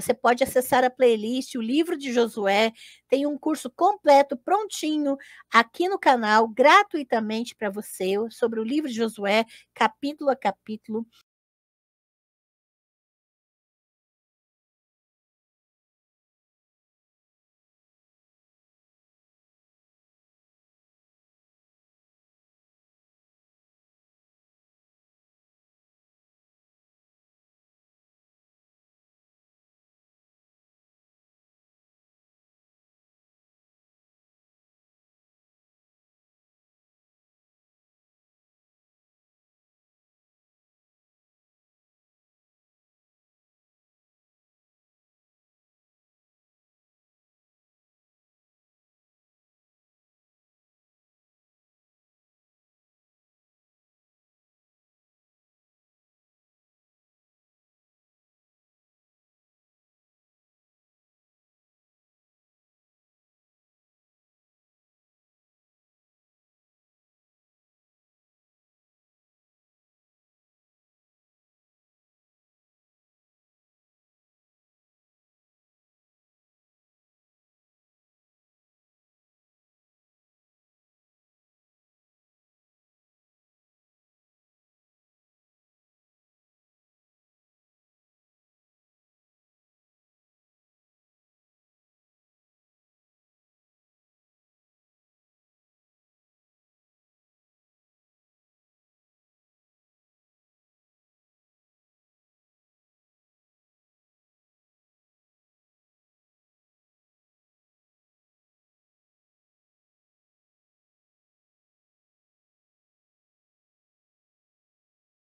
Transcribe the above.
Você pode acessar a playlist, o livro de Josué, tem um curso completo, prontinho, aqui no canal, gratuitamente para você, sobre o livro de Josué, capítulo a capítulo.